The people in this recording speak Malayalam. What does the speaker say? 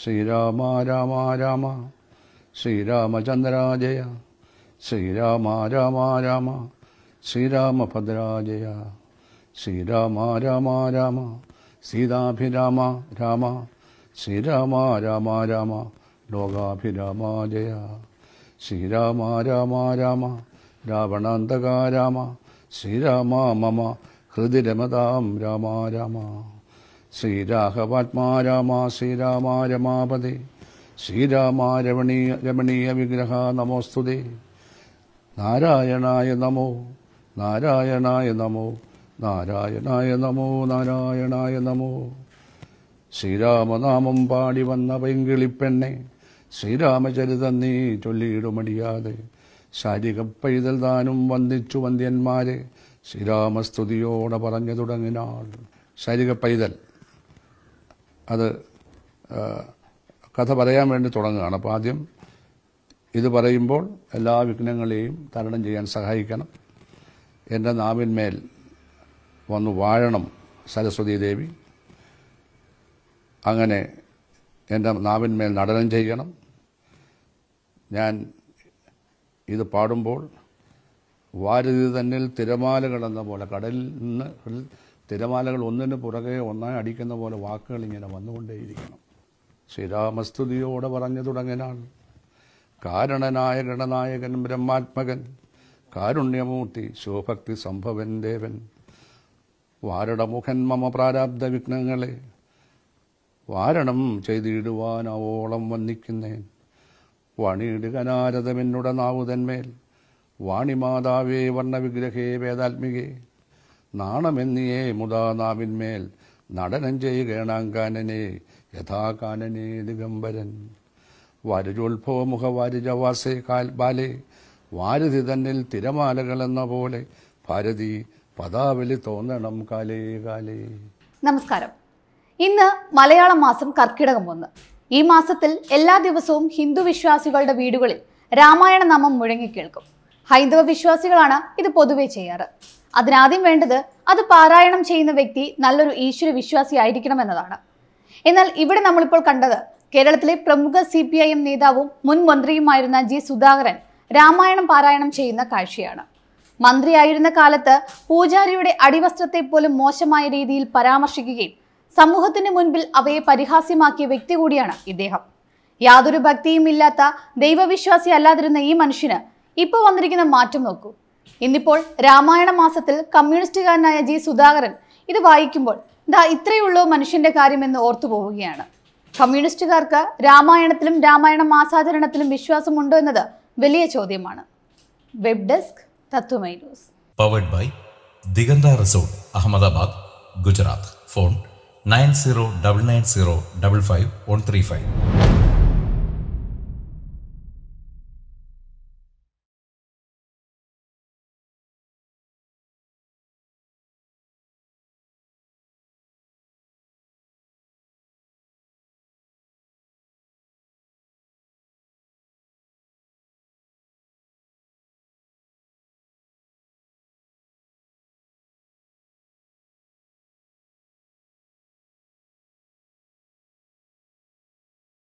ശ്രീരാമ രാമ രാമ ശ്രീരാമചന്ദ്രാജയ ശ്രീരാമ രാമ രാമ ശ്രീരാമഭദ്രാജയ ശ്രീരാമ രാമ രാമ സീതാഭിരാമ രാമ ശ്രീരാമ രാമ രാമ ലോകാഭിരാമ ജയ ശ്രീരാമ രാമ രാമ രാവണാന്തക ശ്രീരാമ മമ ഹൃദിരമതാം രാമ രാമ ശ്രീരാഘവാത്മാ രാമ ശ്രീരാമ രമാപതി ശ്രീരാമ രമണീയ രമണീയ വിഗ്രഹ നമോസ്തുതേ നാരായണായ നമോ നാരായണായ നമോ നാരായണായ നമോ നാരായണായ നമോ ശ്രീരാമനാമം പാടി വന്ന പെങ്കിളിപ്പെണ്ണെ ശ്രീരാമചരിതം നീ ചൊല്ലിയിടുമടിയാതെ ശാരിക പൈതൽ താനും വന്ദിച്ചു വന്ദ്യന്മാരെ ശ്രീരാമസ്തുതിയോടെ പറഞ്ഞു തുടങ്ങിനാൾ ശാരിക പൈതൽ അത് കഥ പറയാൻ വേണ്ടി തുടങ്ങുകയാണ് അപ്പോൾ ആദ്യം ഇത് പറയുമ്പോൾ എല്ലാ വിഘ്നങ്ങളെയും തരണം ചെയ്യാൻ സഹായിക്കണം എൻ്റെ നാവിന്മേൽ വന്നു വാഴണം സരസ്വതി ദേവി അങ്ങനെ എൻ്റെ നാവിന്മേൽ നടനം ചെയ്യണം ഞാൻ ഇത് പാടുമ്പോൾ വാരുതി തന്നിൽ തിരമാല കിടന്ന പോലെ കടലിൽ നിന്ന് തിരമാലകൾ ഒന്നിന് പുറകെ ഒന്നായി അടിക്കുന്ന പോലെ വാക്കുകൾ ഇങ്ങനെ വന്നുകൊണ്ടേയിരിക്കണം ശ്രീരാമസ്തുതിയോടെ പറഞ്ഞു തുടങ്ങിനാൾ കാരണനായ ഗണനായകൻ ബ്രഹ്മാത്മകൻ കാരുണ്യമൂർത്തി ശിവഭക്തി സംഭവൻ ദേവൻ വാരടമുഖൻ മമ പ്രാരാബ്ധ വിഘ്നങ്ങളെ വാരണം ചെയ്തിടുവാൻ അവോളം വന്നിക്കുന്നേൻ വണിയിടുകനാരതമെന്നുട വാണിമാതാവേ വർണ്ണവിഗ്രഹേ വേദാത്മികേ നാണമെന്നിയേ മുതാ നടനം ചെയ്യുകേണാങ്കാനനെ യഥാകാനനെ ദിഗംബരൻ വാരുജോത്ഭവമുഖ വാരുജവാസേ കാൽ ബാലെ വാരുതി തന്നിൽ തിരമാലകളെന്ന പോലെ ഭാരതി പദാവലി തോന്നണം കാലേ കാലേ നമസ്കാരം ഇന്ന് മലയാളം മാസം കർക്കിടകം ഒന്ന് ഈ മാസത്തിൽ എല്ലാ ദിവസവും ഹിന്ദു വിശ്വാസികളുടെ വീടുകളിൽ രാമായണ നാമം മുഴങ്ങിക്കേൾക്കും ഹൈന്ദവ വിശ്വാസികളാണ് ഇത് പൊതുവെ ചെയ്യാറ് അതിനാദ്യം വേണ്ടത് അത് പാരായണം ചെയ്യുന്ന വ്യക്തി നല്ലൊരു ഈശ്വര വിശ്വാസി ആയിരിക്കണം എന്നതാണ് എന്നാൽ ഇവിടെ നമ്മളിപ്പോൾ കണ്ടത് കേരളത്തിലെ പ്രമുഖ സി പി ഐ എം നേതാവും മുൻ മന്ത്രിയുമായിരുന്ന ജി സുധാകരൻ രാമായണം പാരായണം ചെയ്യുന്ന കാഴ്ചയാണ് മന്ത്രിയായിരുന്ന കാലത്ത് പൂജാരിയുടെ അടിവസ്ത്രത്തെ പോലും മോശമായ രീതിയിൽ പരാമർശിക്കുകയും സമൂഹത്തിന് മുൻപിൽ അവയെ പരിഹാസ്യമാക്കിയ വ്യക്തി കൂടിയാണ് ഇദ്ദേഹം യാതൊരു ഭക്തിയും ഇല്ലാത്ത ദൈവവിശ്വാസി അല്ലാതിരുന്ന ഈ മനുഷ്യന് ഇപ്പോൾ വന്നിരിക്കുന്ന മാറ്റം നോക്കൂ ഇന്നിപ്പോൾ രാമായണ മാസത്തിൽ കമ്മ്യൂണിസ്റ്റുകാരനായ ജി സുധാകരൻ ഇത് വായിക്കുമ്പോൾ ദാ ഇത്രയുള്ളൂ മനുഷ്യന്റെ കാര്യമെന്ന് ഓർത്തു പോവുകയാണ് കമ്മ്യൂണിസ്റ്റുകാർക്ക് രാമായണത്തിലും രാമായണ മാസാചരണത്തിലും വിശ്വാസമുണ്ടോ എന്നത് വലിയ ചോദ്യമാണ് web desk Tattvamayi powered by Diganta resort Ahmedabad Gujarat phone nine zero double nine zero double five one three five